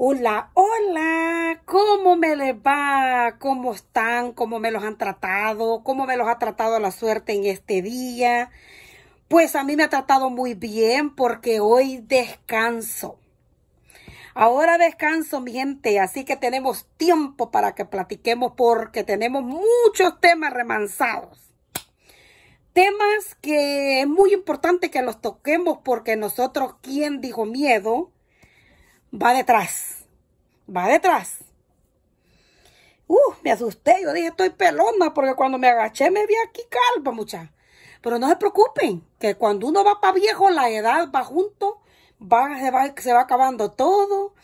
Hola, hola, ¿cómo me les va? ¿Cómo están? ¿Cómo me los han tratado? ¿Cómo me los ha tratado la suerte en este día? Pues a mí me ha tratado muy bien porque hoy descanso. Ahora descanso, mi gente, así que tenemos tiempo para que platiquemos porque tenemos muchos temas remansados. Temas que es muy importante que los toquemos porque nosotros, ¿quién dijo miedo? va detrás. Va detrás. Uh, me asusté. Yo dije, estoy pelona porque cuando me agaché me vi aquí calva, mucha. Pero no se preocupen, que cuando uno va para viejo, la edad va junto, se, va, se va acabando todo,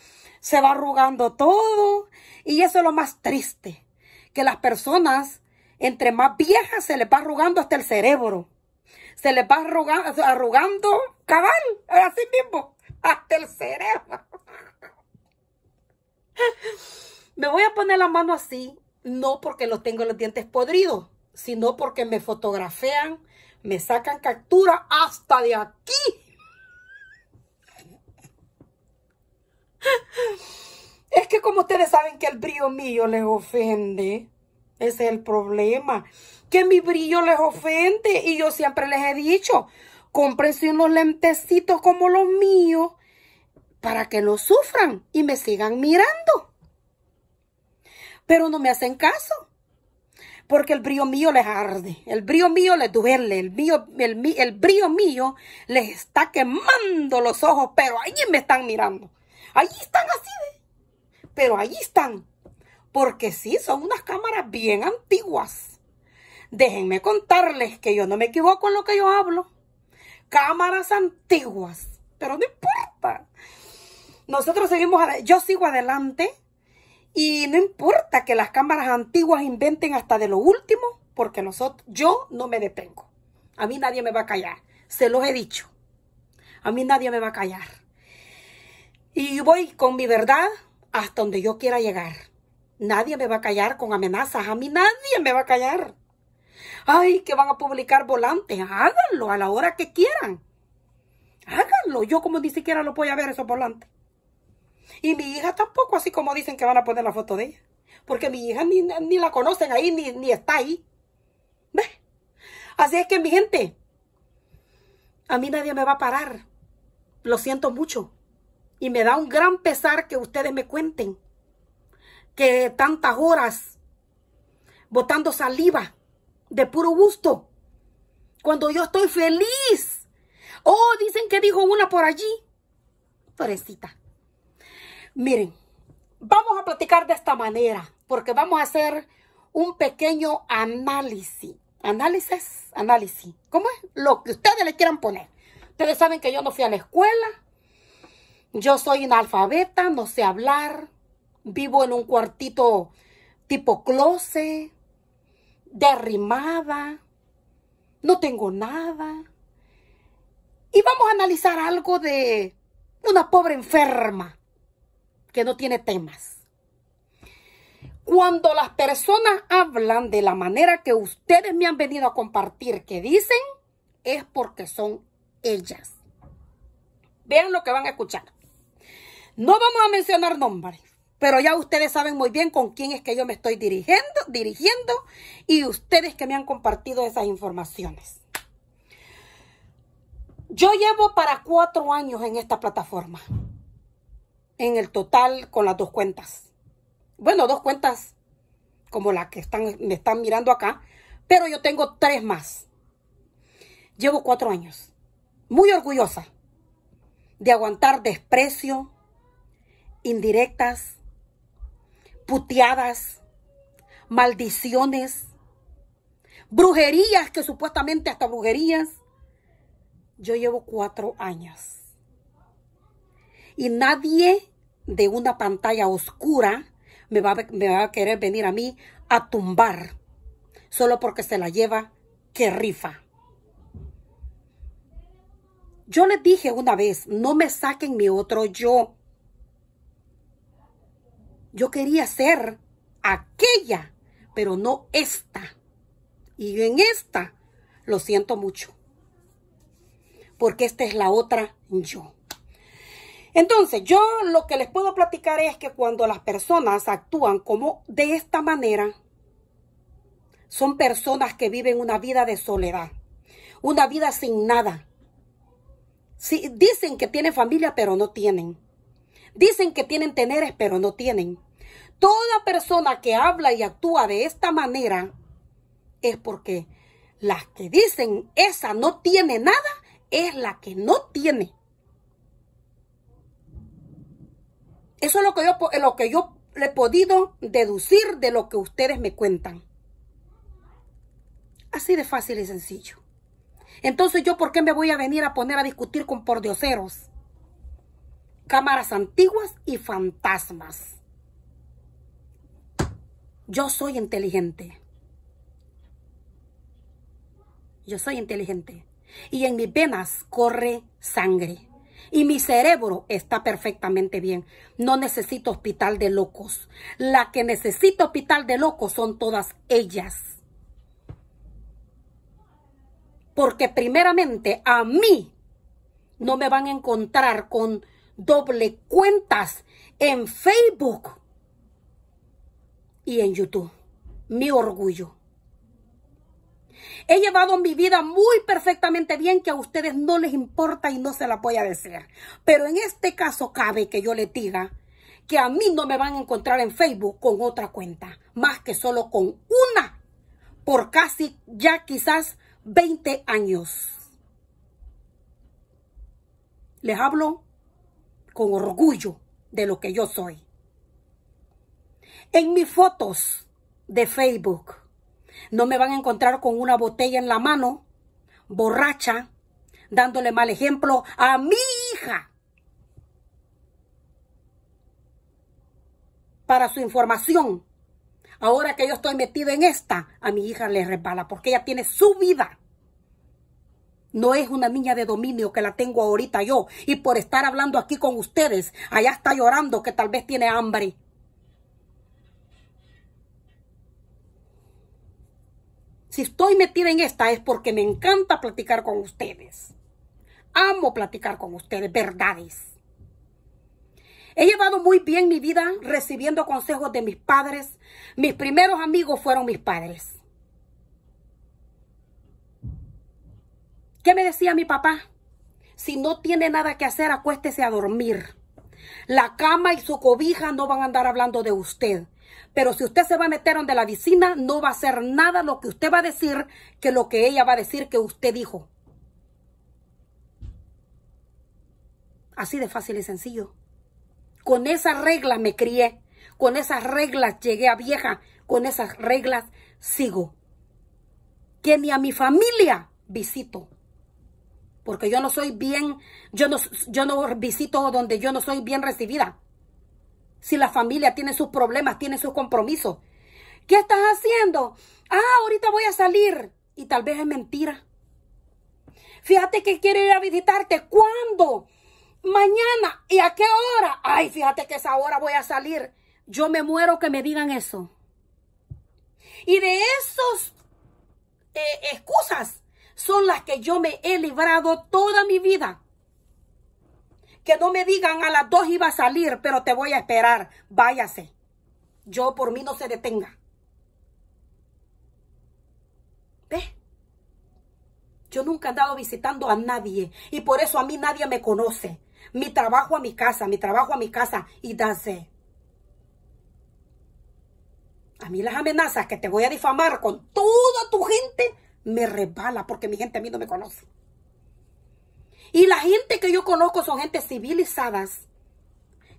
se va arrugando todo. Y eso es lo más triste, que las personas, entre más viejas, se les va arrugando hasta el cerebro. Se les va arrugando, arrugando cabal, así mismo, hasta el cerebro. Me voy a poner la mano así, no porque lo tengo los dientes podridos, sino porque me fotografean, me sacan captura hasta de aquí. Es que como ustedes saben que el brillo mío les ofende, ese es el problema, que mi brillo les ofende y yo siempre les he dicho, cómprense unos lentecitos como los míos para que no sufran y me sigan mirando pero no me hacen caso. Porque el brío mío les arde, el brío mío les duele, el, mío, el, brío mío les está quemando los ojos, pero allí me están mirando. Allí están así pero allí están. Porque sí, son unas cámaras bien antiguas. Déjenme contarles que yo no me equivoco en lo que yo hablo. Cámaras antiguas, pero no importa. Nosotros seguimos, yo sigo adelante y no importa que las cámaras antiguas inventen hasta de lo último, porque nosotros, yo no me detengo. A mí nadie me va a callar. Se los he dicho. A mí nadie me va a callar. Y voy con mi verdad hasta donde yo quiera llegar. Nadie me va a callar con amenazas. A mí nadie me va a callar. Ay, que van a publicar volantes. Háganlo a la hora que quieran. Háganlo. Yo como ni siquiera lo voy a ver esos volantes. Y mi hija tampoco, así como dicen que van a poner la foto de ella. Porque mi hija ni, ni la conocen ahí, ni, está ahí. Así es que, mi gente, a mí nadie me va a parar. Lo siento mucho. Y me da un gran pesar que ustedes me cuenten que tantas horas botando saliva de puro gusto. Cuando yo estoy feliz. Oh, dicen que dijo una por allí. Pobrecita. Miren, vamos a platicar de esta manera, porque vamos a hacer un pequeño análisis. Análisis, análisis. ¿Cómo es? Lo que ustedes le quieran poner. Ustedes saben que yo no fui a la escuela. Yo soy analfabeta, no sé hablar. Vivo en un cuartito tipo closet, derrimada. No tengo nada. Y vamos a analizar algo de una pobre enferma que no tiene temas. Cuando las personas hablan de la manera que ustedes me han venido a compartir que dicen, es porque son ellas. Vean lo que van a escuchar. No vamos a mencionar nombres, pero ya ustedes saben muy bien con quién es que yo me estoy dirigiendo, dirigiendo y ustedes que me han compartido esas informaciones. Yo llevo para cuatro años en esta plataforma en el total con las dos cuentas. Bueno, dos cuentas como la que están, me están mirando acá, pero yo tengo tres más. Llevo cuatro años, muy orgullosa de aguantar desprecio, indirectas, puteadas, maldiciones, brujerías que supuestamente hasta brujerías. Yo llevo cuatro años y nadie de una pantalla oscura me va, a querer venir a mí a tumbar solo porque se la lleva que rifa. Yo les dije una vez, no me saquen mi otro yo. Yo quería ser aquella, pero no esta. Y en esta lo siento mucho. Porque esta es la otra yo. Entonces, yo lo que les puedo platicar es que cuando las personas actúan como de esta manera, son personas que viven una vida de soledad, una vida sin nada. Si dicen que tienen familia, pero no tienen. Dicen que tienen teneres, pero no tienen. Toda persona que habla y actúa de esta manera es porque las que dicen esa no tiene nada es la que no tiene. Eso es lo que yo, lo que yo le he podido deducir de lo que ustedes me cuentan. Así de fácil y sencillo. Entonces yo, ¿por qué me voy a venir a poner a discutir con pordioseros? Cámaras antiguas y fantasmas. Yo soy inteligente. Yo soy inteligente. Y en mis venas corre sangre y mi cerebro está perfectamente bien. No necesito hospital de locos. La que necesita hospital de locos son todas ellas. Porque primeramente a mí no me van a encontrar con doble cuentas en Facebook y en YouTube. Mi orgullo. He llevado mi vida muy perfectamente bien que a ustedes no les importa y no se la voy a decir. Pero en este caso cabe que yo les diga que a mí no me van a encontrar en Facebook con otra cuenta, más que solo con una, por casi ya quizás 20 años. Les hablo con orgullo de lo que yo soy. En mis fotos de Facebook, no me van a encontrar con una botella en la mano, borracha, dándole mal ejemplo a mi hija. Para su información, ahora que yo estoy metido en esta, a mi hija le resbala porque ella tiene su vida. No es una niña de dominio que la tengo ahorita yo. Y por estar hablando aquí con ustedes, allá está llorando que tal vez tiene hambre. Si estoy metida en esta es porque me encanta platicar con ustedes. Amo platicar con ustedes, verdades. He llevado muy bien mi vida recibiendo consejos de mis padres. Mis primeros amigos fueron mis padres. ¿Qué me decía mi papá? Si no tiene nada que hacer, acuéstese a dormir. La cama y su cobija no van a andar hablando de usted. Pero si usted se va a meter donde la vecina, no va a ser nada lo que usted va a decir que lo que ella va a decir que usted dijo. Así de fácil y sencillo. Con esas reglas me crié. Con esas reglas llegué a vieja. Con esas reglas sigo. Que ni a mi familia visito. Porque yo no soy bien, yo no, yo no visito donde yo no soy bien recibida. Si la familia tiene sus problemas, tiene sus compromisos. ¿Qué estás haciendo? Ah, ahorita voy a salir. Y tal vez es mentira. Fíjate que quiere ir a visitarte. ¿Cuándo? Mañana. ¿Y a qué hora? Ay, fíjate que esa hora voy a salir. Yo me muero que me digan eso. Y de esas eh, excusas son las que yo me he librado toda mi vida. Que no me digan a las dos iba a salir, pero te voy a esperar. Váyase. Yo por mí no se detenga. ¿Ves? Yo nunca he andado visitando a nadie y por eso a mí nadie me conoce. Mi trabajo a mi casa, mi trabajo a mi casa y danse. A mí las amenazas que te voy a difamar con toda tu gente me resbala porque mi gente a mí no me conoce. Y la gente que yo conozco son gente civilizadas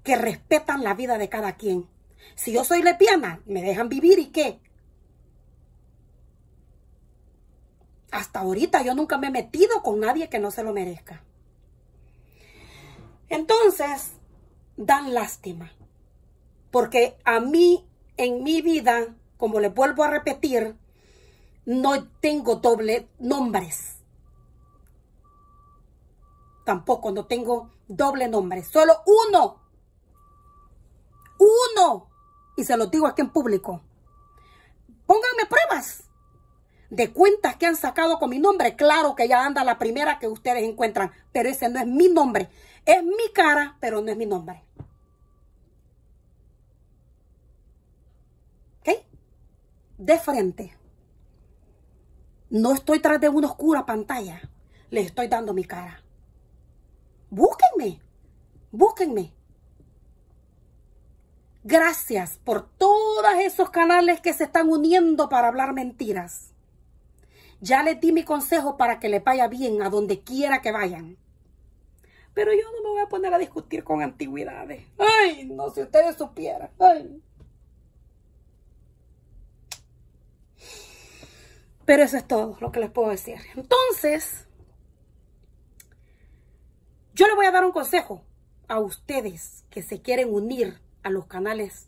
que respetan la vida de cada quien. Si yo soy lepiana, me dejan vivir y qué. Hasta ahorita yo nunca me he metido con nadie que no se lo merezca. Entonces, dan lástima. Porque a mí, en mi vida, como les vuelvo a repetir, no tengo doble nombres. Tampoco no tengo doble nombre, solo uno. Uno. Y se lo digo aquí en público. Pónganme pruebas de cuentas que han sacado con mi nombre. Claro que ya anda la primera que ustedes encuentran, pero ese no es mi nombre. Es mi cara, pero no es mi nombre. ¿Ok? De frente. No estoy tras de una oscura pantalla. Les estoy dando mi cara búsquenme, búsquenme. Gracias por todos esos canales que se están uniendo para hablar mentiras. Ya les di mi consejo para que le vaya bien a donde quiera que vayan. Pero yo no me voy a poner a discutir con antigüedades. Ay, no, si ustedes supieran. Ay. Pero eso es todo lo que les puedo decir. Entonces, yo le voy a dar un consejo a ustedes que se quieren unir a los canales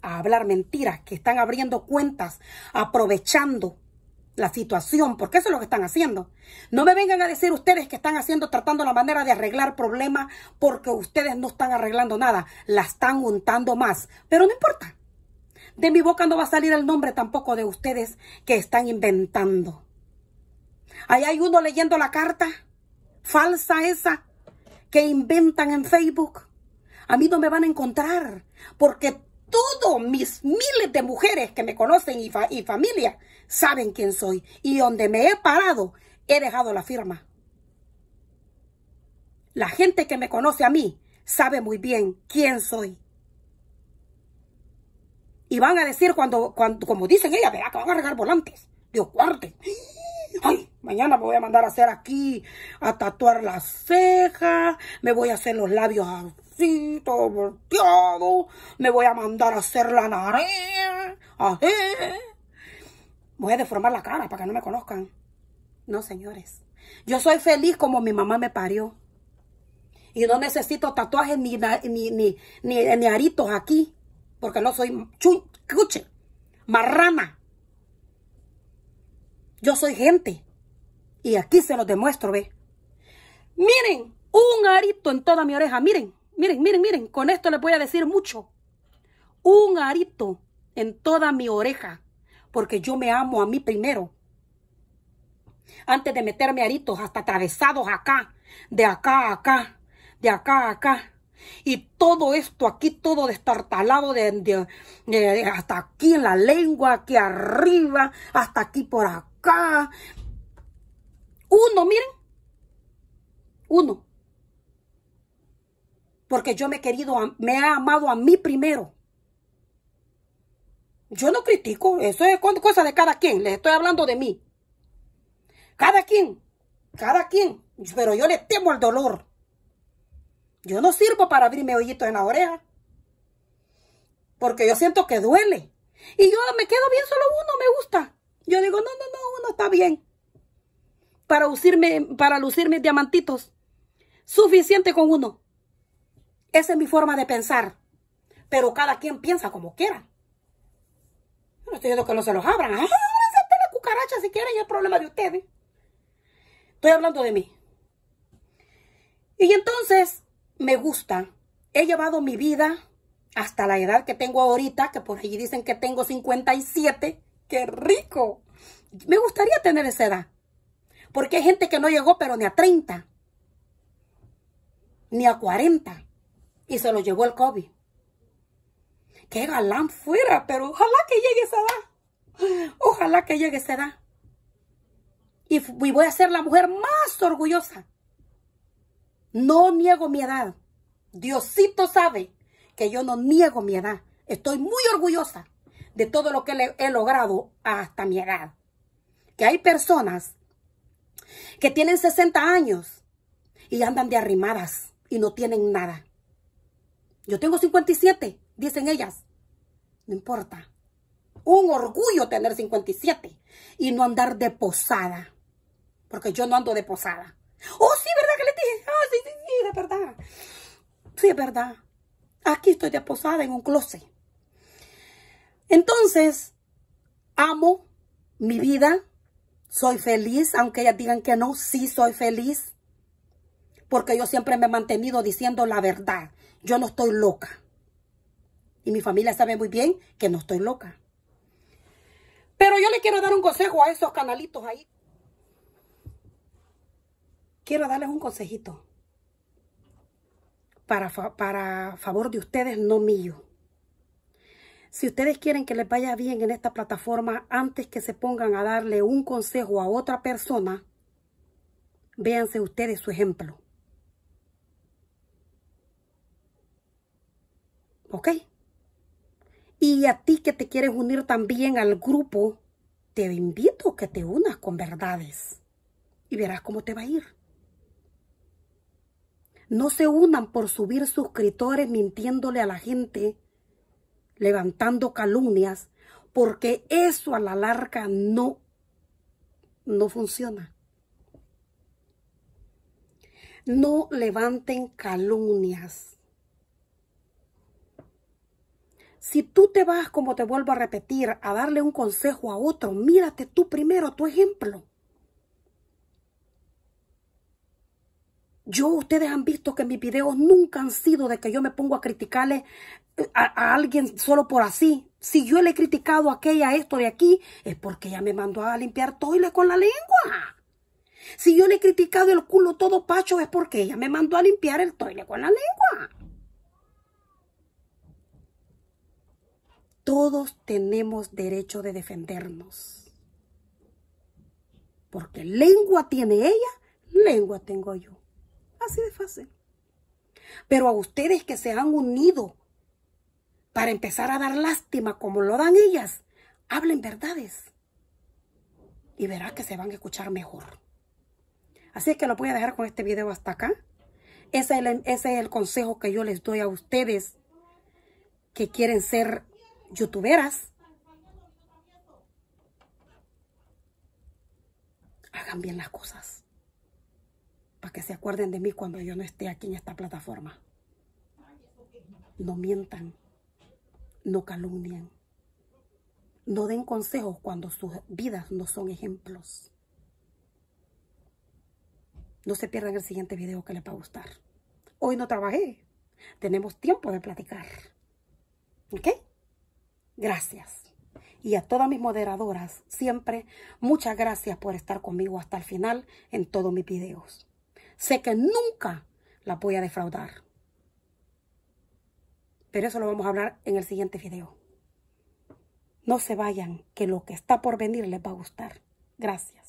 a hablar mentiras, que están abriendo cuentas, aprovechando la situación, porque eso es lo que están haciendo. No me vengan a decir ustedes que están haciendo, tratando la manera de arreglar problemas, porque ustedes no están arreglando nada, la están untando más, pero no importa. De mi boca no va a salir el nombre tampoco de ustedes que están inventando. Ahí hay uno leyendo la carta falsa esa que inventan en Facebook, a mí no me van a encontrar, porque todos mis miles de mujeres que me conocen y, familia saben quién soy. Y donde me he parado, he dejado la firma. La gente que me conoce a mí sabe muy bien quién soy. Y van a decir cuando, cuando como dicen ellas, que van a regar volantes. Dios guarde mañana me voy a mandar a hacer aquí, a tatuar las cejas, me voy a hacer los labios así, todo volteado, me voy a mandar a hacer la nariz, así. Voy a deformar la cara para que no me conozcan. No, señores. Yo soy feliz como mi mamá me parió. Y no necesito tatuajes ni, ni, ni, aritos aquí. Porque no soy chuche, marrana. Yo soy gente. Y aquí se lo demuestro, ve. Miren, un arito en toda mi oreja. Miren, miren, miren, miren. Con esto les voy a decir mucho. Un arito en toda mi oreja. Porque yo me amo a mí primero. Antes de meterme aritos hasta atravesados acá. De acá a acá. De acá a acá. Y todo esto aquí, todo destartalado, de, hasta aquí en la lengua, aquí arriba, hasta aquí por acá uno, miren. Uno. Porque yo me he querido, me ha amado a mí primero. Yo no critico, eso es cosa de cada quien, les estoy hablando de mí. Cada quien, cada quien, pero yo le temo el dolor. Yo no sirvo para abrirme hoyitos en la oreja, porque yo siento que duele. Y yo me quedo bien solo uno, me gusta. Yo digo, no, no, no, uno está bien. Para lucirme, para lucirme diamantitos. Suficiente con uno. Esa es mi forma de pensar. Pero cada quien piensa como quiera. No estoy diciendo que no se los abran. Ah, Ábranse la cucaracha si quieren, es problema de ustedes. Estoy hablando de mí. Y entonces, me gusta. He llevado mi vida hasta la edad que tengo ahorita, que por allí dicen que tengo 57. ¡Qué rico! Me gustaría tener esa edad. Porque hay gente que no llegó, pero ni a 30, ni a 40. Y se lo llevó el COVID. Qué galán fuera, pero ojalá que llegue esa edad. Ojalá que llegue esa edad. Y, y voy a ser la mujer más orgullosa. No niego mi edad. Diosito sabe que yo no niego mi edad. Estoy muy orgullosa de todo lo que he logrado hasta mi edad. Que hay personas que tienen 60 años y andan de arrimadas y no tienen nada. Yo tengo 57, dicen ellas. No importa. Un orgullo tener 57 y no andar de posada. Porque yo no ando de posada. Oh, sí, ¿verdad que le dije? Ah, sí, sí, sí, de verdad. Sí, es verdad. Aquí estoy de posada en un closet. Entonces, amo mi vida, soy feliz, aunque ellas digan que no, sí soy feliz, porque yo siempre me he mantenido diciendo la verdad, yo no estoy loca. Y mi familia sabe muy bien que no estoy loca. Pero yo le quiero dar un consejo a esos canalitos ahí. Quiero darles un consejito. Para, para favor de ustedes, no mío. Si ustedes quieren que les vaya bien en esta plataforma, antes que se pongan a darle un consejo a otra persona, véanse ustedes su ejemplo. ¿Ok? Y a ti que te quieres unir también al grupo, te invito a que te unas con verdades y verás cómo te va a ir. No se unan por subir suscriptores mintiéndole a la gente levantando calumnias, porque eso a la larga no, no funciona. No levanten calumnias. Si tú te vas, como te vuelvo a repetir, a darle un consejo a otro, mírate tú primero tu ejemplo. Yo, ustedes han visto que mis videos nunca han sido de que yo me pongo a criticarle a, alguien solo por así. Si yo le he criticado a aquella esto de aquí, es porque ella me mandó a limpiar toile con la lengua. Si yo le he criticado el culo todo pacho, es porque ella me mandó a limpiar el toile con la lengua. Todos tenemos derecho de defendernos. Porque lengua tiene ella, lengua tengo yo. Así de fácil. Pero a ustedes que se han unido para empezar a dar lástima como lo dan ellas, hablen verdades. Y verá que se van a escuchar mejor. Así que lo voy a dejar con este video hasta acá. ese es el consejo que yo les doy a ustedes que quieren ser youtuberas. Hagan bien las cosas. Para que se acuerden de mí cuando yo no esté aquí en esta plataforma. No mientan no calumnien, no den consejos cuando sus vidas no son ejemplos. No se pierdan el siguiente video que les va a gustar. Hoy no trabajé. Tenemos tiempo de platicar. ¿Ok? Gracias. Y a todas mis moderadoras, siempre muchas gracias por estar conmigo hasta el final en todos mis videos. Sé que nunca la voy a defraudar. Pero eso lo vamos a hablar en el siguiente video. No se vayan, que lo que está por venir les va a gustar. Gracias.